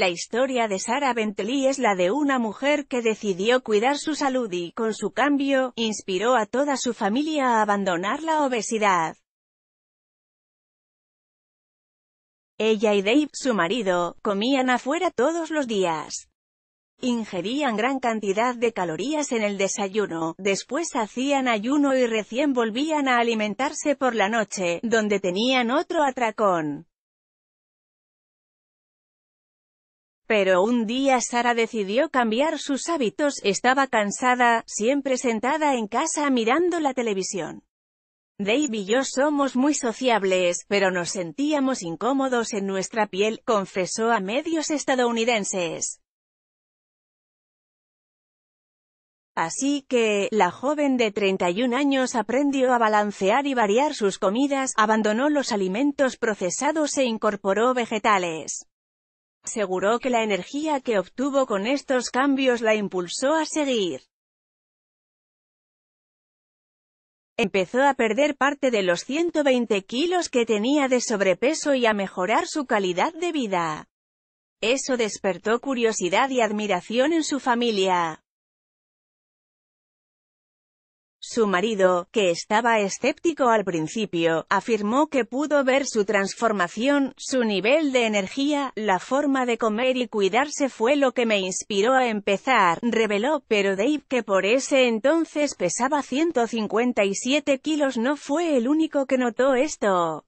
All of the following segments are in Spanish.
La historia de Sara Bentley es la de una mujer que decidió cuidar su salud y, con su cambio, inspiró a toda su familia a abandonar la obesidad. Ella y Dave, su marido, comían afuera todos los días. Ingerían gran cantidad de calorías en el desayuno, después hacían ayuno y recién volvían a alimentarse por la noche, donde tenían otro atracón. Pero un día Sara decidió cambiar sus hábitos, estaba cansada, siempre sentada en casa mirando la televisión. Dave y yo somos muy sociables, pero nos sentíamos incómodos en nuestra piel, confesó a medios estadounidenses. Así que, la joven de 31 años aprendió a balancear y variar sus comidas, abandonó los alimentos procesados e incorporó vegetales. Aseguró que la energía que obtuvo con estos cambios la impulsó a seguir. Empezó a perder parte de los 120 kilos que tenía de sobrepeso y a mejorar su calidad de vida. Eso despertó curiosidad y admiración en su familia. Su marido, que estaba escéptico al principio, afirmó que pudo ver su transformación, su nivel de energía, la forma de comer y cuidarse fue lo que me inspiró a empezar, reveló, pero Dave que por ese entonces pesaba 157 kilos no fue el único que notó esto.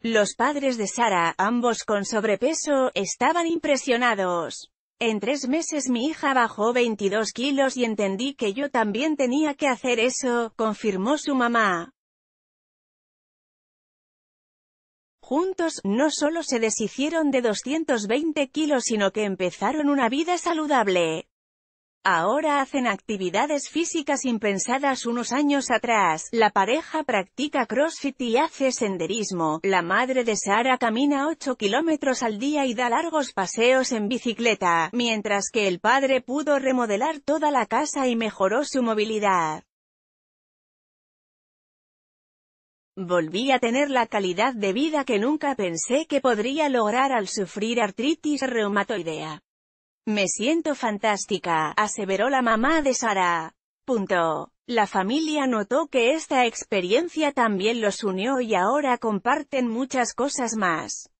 Los padres de Sara, ambos con sobrepeso, estaban impresionados. En tres meses mi hija bajó 22 kilos y entendí que yo también tenía que hacer eso, confirmó su mamá. Juntos, no solo se deshicieron de 220 kilos sino que empezaron una vida saludable. Ahora hacen actividades físicas impensadas unos años atrás, la pareja practica crossfit y hace senderismo, la madre de Sara camina 8 kilómetros al día y da largos paseos en bicicleta, mientras que el padre pudo remodelar toda la casa y mejoró su movilidad. Volví a tener la calidad de vida que nunca pensé que podría lograr al sufrir artritis reumatoidea. Me siento fantástica, aseveró la mamá de Sara. Punto. La familia notó que esta experiencia también los unió y ahora comparten muchas cosas más.